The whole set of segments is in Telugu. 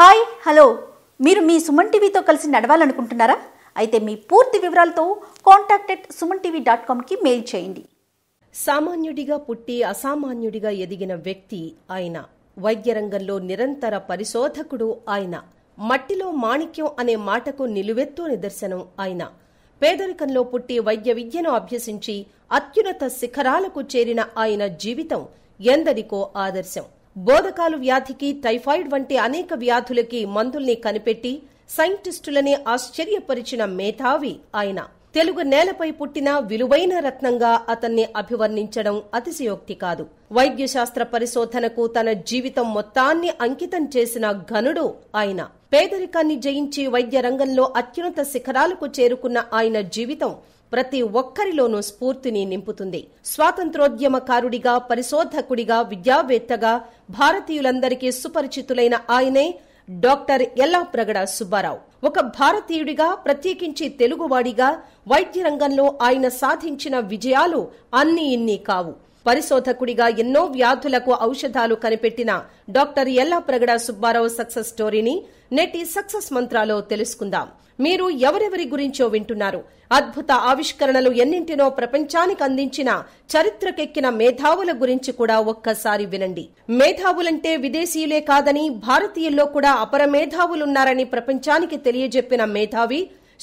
హాయ్ హలో మీరు మీ సుమన్ టీవీతో కలిసి నడవాలనుకుంటున్నారా అయితే మీ పూర్తి వివరాలతో contact at Suman TV dot కామ్కి మెయిల్ చేయండి సామాన్యుడిగా పుట్టి అసామాన్యుడిగా ఎదిగిన వ్యక్తి ఆయన వైద్య రంగంలో నిరంతర పరిశోధకుడు ఆయన మట్టిలో మాణిక్యం అనే మాటకు నిలువెత్తు నిదర్శనం ఆయన పేదరికంలో పుట్టి వైద్య విద్యను అభ్యసించి అత్యున్నత శిఖరాలకు చేరిన ఆయన జీవితం ఎందరికో ఆదర్శం బోధకాలు వ్యాధికి టైఫాయిడ్ వంటి అనేక వ్యాధులకి మందుల్ని కనిపెట్టి సైంటిస్టులని ఆశ్చర్యపరిచిన మేధావి ఆయన తెలుగు నేలపై పుట్టిన విలువైన రత్నంగా అతన్ని అభివర్ణించడం అతిశయోక్తి కాదు వైద్యశాస్త్ర పరిశోధనకు తన జీవితం మొత్తాన్ని అంకితం చేసిన ఘనుడు ఆయన పేదరికాన్ని జయించి వైద్య రంగంలో అత్యున్నత శిఖరాలకు చేరుకున్న ఆయన జీవితం ప్రతి ఒక్కరిలోనూ స్ఫూర్తిని నింపుతుంది స్వాతంత్రోద్యమకారుడిగా పరిశోధకుడిగా విద్యావేత్తగా భారతీయులందరికీ సుపరిచితులైన ఆయనే డాక్టర్ ఎల్లా ప్రగడ సుబ్బారావు ఒక భారతీయుడిగా ప్రత్యేకించి తెలుగువాడిగా వైద్య రంగంలో ఆయన సాధించిన విజయాలు అన్ని ఇన్ని కావు పరిశోధకుడిగా ఎన్నో వ్యాధులకు ఔషధాలు కనిపెట్టిన డాక్టర్ ఎల్లా ప్రగడ సుబ్బారావు సక్సెస్ స్టోరీని నేటి సక్సెస్ మంత్రాలో తెలుసుకుందాం మీరు ఎవరెవరి గురించో వింటున్నారు అద్భుత ఆవిష్కరణలు ఎన్నింటినో ప్రపంచానికి అందించిన చరిత్రకెక్కిన మేధావుల గురించి కూడా ఒక్కసారి వినండి మేధావులంటే విదేశీయులే కాదని భారతీయుల్లో కూడా అపర మేధావులున్నారని ప్రపంచానికి తెలియజెప్పిన మేధావి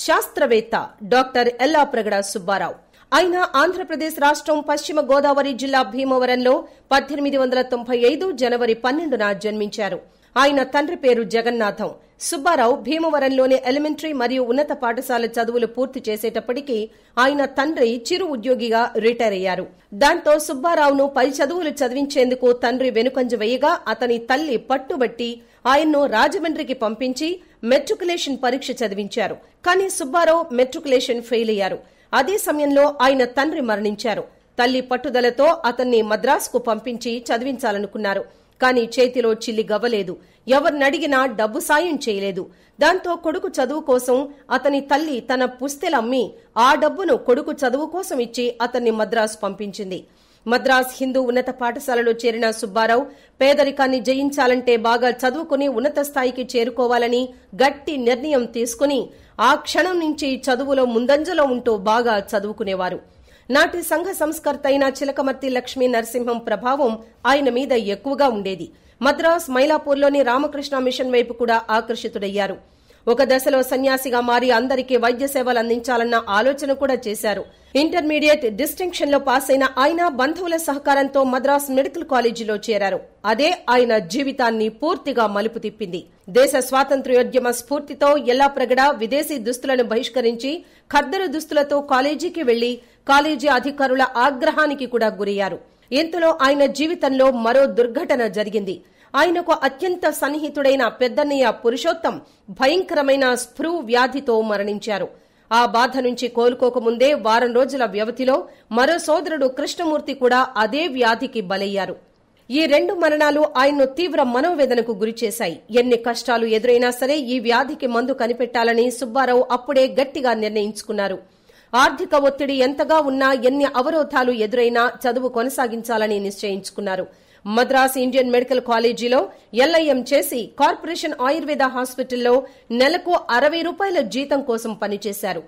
శాస్త్రవేత్త డాక్టర్ ఎల్లా ప్రగడ సుబ్బారావు అయినా ఆంధ్రప్రదేశ్ రాష్ట్రం పశ్చిమ గోదావరి జిల్లా భీమవరంలో పద్దెనిమిది వందల తొంభై ఐదు జనవరి పన్నెండున జన్మించారు ఆయన తండ్రి పేరు జగన్నాథం సుబ్బారావు భీమవరంలోని ఎలిమెంటరీ మరియు ఉన్నత పాఠశాల చదువులు పూర్తి చేసేటప్పటికీ ఆయన తండ్రి చిరు ఉద్యోగిగా రిటైర్ అయ్యారు దాంతో సుబ్బారావును పై చదువులు చదివించేందుకు తండ్రి వెనుకంజ వేయగా అతని తల్లి పట్టుబట్టి ఆయన్ను రాజమండ్రికి పంపించి మెట్రికులేషన్ పరీక్ష చదివించారు కానీ సుబ్బారావు మెట్రికులేషన్ ఫెయిల్ అయ్యారు అదే సమయంలో ఆయన తండ్రి మరణించారు తల్లి పట్టుదలతో అతన్ని మద్రాసుకు పంపించి చదివించాలనుకున్నారు కానీ చేతిలో చిల్లి గవ్వలేదు ఎవరినడిగినా డబ్బు సాయం చేయలేదు దాంతో కొడుకు చదువు కోసం అతని తల్లి తన పుస్తెలమ్మి ఆ డబ్బును కొడుకు చదువు కోసం ఇచ్చి అతన్ని మద్రాసు పంపించింది మద్రాస్ హిందూ ఉన్నత పాఠశాలలో చేరిన సుబ్బారావు పేదరికాన్ని జయించాలంటే బాగా చదువుకుని ఉన్నత స్థాయికి చేరుకోవాలని గట్టి నిర్ణయం తీసుకుని ఆ క్షణం నుంచి చదువులో ముందంజలో ఉంటూ బాగా చదువుకునేవారు నాటి సంఘ సంస్కర్త అయిన చిలకమర్తి లక్ష్మీ నరసింహం ప్రభావం ఆయన మీద ఎక్కువగా ఉండేది మద్రాస్ మైలాపూర్లోని రామకృష్ణ మిషన్ వైపు కూడా ఆకర్షితుడయ్యారు ఒక దశలో సన్యాసిగా మారి అందరికీ వైద్య సేవలు అందించాలన్న ఆలోచన కూడా చేశారు ఇంటర్మీడియట్ డిస్టింక్షన్ లో పాస్ అయిన ఆయన బంధువుల సహకారంతో మద్రాస్ మెడికల్ కాలేజీలో చేరారు అదే ఆయన జీవితాన్ని పూర్తిగా మలుపు తిప్పింది దేశ స్వాతంత్ర్యోద్యమ స్ఫూర్తితో ఎల్లాప్రగడ విదేశీ దుస్తులను బహిష్కరించి ఖద్దరు దుస్తులతో కాలేజీకి వెళ్లి కాలేజీ అధికారుల ఆగ్రహానికి కూడా గురయ్యారు ఇంతలో ఆయన జీవితంలో మరో దుర్ఘటన జరిగింది ఆయనకు అత్యంత సన్నిహితుడైన పెద్దన్నయ్య పురుషోత్తం భయంకరమైన స్ప్రూ వ్యాధితో మరణించారు ఆ బాధ నుంచి కోలుకోకముందే వారం రోజుల వ్యవధిలో మరో సోదరుడు కృష్ణమూర్తి కూడా అదే వ్యాధికి బలయ్యారు ఈ రెండు మరణాలు ఆయన్ను తీవ్ర మనోవేదనకు గురిచేశాయి ఎన్ని కష్టాలు ఎదురైనా సరే ఈ వ్యాధికి మందు కనిపెట్టాలని సుబ్బారావు అప్పుడే గట్టిగా నిర్ణయించుకున్నారు ఆర్థిక ఒత్తిడి ఎంతగా ఉన్నా ఎన్ని అవరోధాలు ఎదురైనా చదువు కొనసాగించాలని నిశ్చయించుకున్నారు మద్రాస్ ఇండియన్ మెడికల్ కాలేజీలో ఎల్ఐఎం చేసి కార్పొరేషన్ ఆయుర్వేద హాస్పిటల్లో నెలకు అరవై రూపాయల జీతం కోసం పనిచేశారు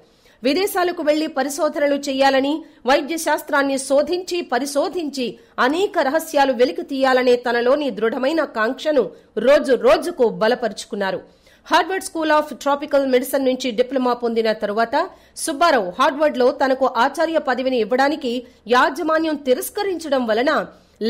విదేశాలకు వెళ్లి పరిశోధనలు చేయాలని వైద్య శాస్త్రాన్ని శోధించి పరిశోధించి అనేక రహస్యాలు వెలికి తీయాలనే తనలోని దృఢమైన కాంక్షను రోజు రోజుకు బలపరుచుకున్నారు Harvard school of tropical medicine నుంచి డిప్లొమా పొందిన తరువాత సుబ్బారావు హార్వర్డ్లో తనకు ఆచార్య పదవిని ఇవ్వడానికి యాజమాన్యం తిరస్కరించడం వలన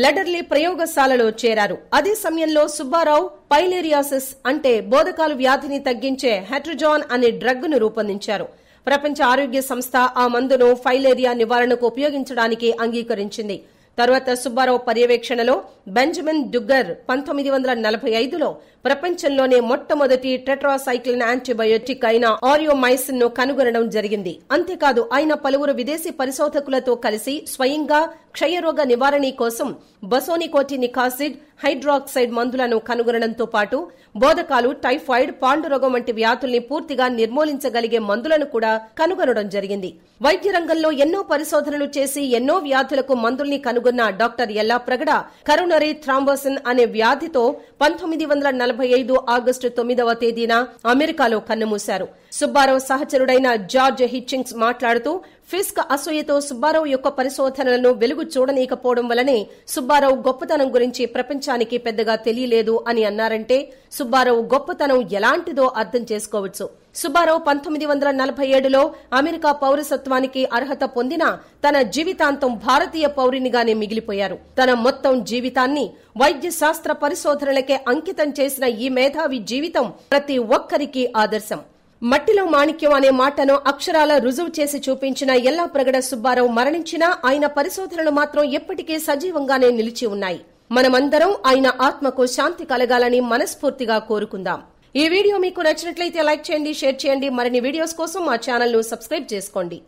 లెడర్లీ ప్రయోగశాలలో చేరారు అదే సమయంలో సుబ్బారావు పైలేరియాసిస్ అంటే బోధకాలు వ్యాధిని తగ్గించే హెట్రజాన్ అనే డ్రగ్ ను రూపొందించారు ప్రపంచ ఆరోగ్య సంస్థ ఆ మందును ఫైలేరియా నివారణకు ఉపయోగించడానికి అంగీకరించింది తర్వాత సుబ్బారావు పర్యవేక్షణలో బెంజమిన్ డుగ్గర్ పంతొమ్మిది వందల నలభై ఐదులో ప్రపంచంలోనే మొట్టమొదటి టెట్రాసైక్లిన్ యాంటీబయోటిక్ అయిన ఆరియోమైసిన్ ను కనుగొనడం జరిగింది అంతేకాదు ఆయన పలువురు విదేశీ పరిశోధకులతో కలిసి స్వయంగా క్షయరోగ నివారణ కోసం బసోనికోటినిక్ ఆసిడ్ హైడ్రాక్సైడ్ మందులను కనుగొనడంతో పాటు బోధకాలు టైఫాయిడ్ పాండురోగం వంటి వ్యాధుల్ని పూర్తిగా నిర్మూలించగలిగే మందులను కూడా కనుగొనడం జరిగింది వైద్య రంగంలో ఎన్నో పరిశోధనలు చేసి ఎన్నో వ్యాధులకు మందుల్ని కనుగొన్న డాక్టర్ ఎల్లా ప్రగడ కరోనరీ థ్రాంబోసిన్ అనే వ్యాధితో పంతొమ్మిది వందల నలభై నలభై ఐదు ఆగస్టు తొమ్మిదవ తేదీన అమెరికాలో కన్నుమూశారు సుబ్బారావు సహచరుడైన జార్జ్ హిచ్చింగ్స్ మాట్లాడుతూ ఫిస్క్ అసూయతో సుబ్బారావు యొక్క పరిశోధనలను వెలుగు చూడనీకపోవడం వలనే సుబ్బారావు గొప్పతనం గురించి ప్రపంచానికి పెద్దగా తెలియలేదు అని అన్నారంటే సుబ్బారావు గొప్పతనం ఎలాంటిదో అర్థం చేసుకోవచ్చు సుబ్బారావు పంతొమ్మిది వందల నలభై ఏడులో అమెరికా పౌరసత్వానికి అర్హత పొందిన తన జీవితాంతం భారతీయ పౌరునిగానే మిగిలిపోయారు తన మొత్తం జీవితాన్ని వైద్య శాస్త్ర పరిశోధనలకే అంకితం చేసిన ఈ మేధావి జీవితం ప్రతి ఒక్కరికి ఆదర్శం మట్టిలో మాణిక్యం అనే మాటను అక్షరాల రుజువు చేసి చూపించిన ఎల్లా ప్రగడ సుబ్బారావు మరణించినా ఆయన పరిశోధనలు మాత్రం ఎప్పటికే సజీవంగానే నిలిచి ఉన్నాయి మనమందరం ఆయన ఆత్మకు శాంతి కలగాలని మనస్ఫూర్తిగా కోరుకుందాం ఈ వీడియో మీకు నచ్చినట్లయితే లైక్ చేయండి షేర్ చేయండి మరిన్ని వీడియోస్ కోసం మా ఛానల్ను సబ్స్క్రైబ్ చేసుకోండి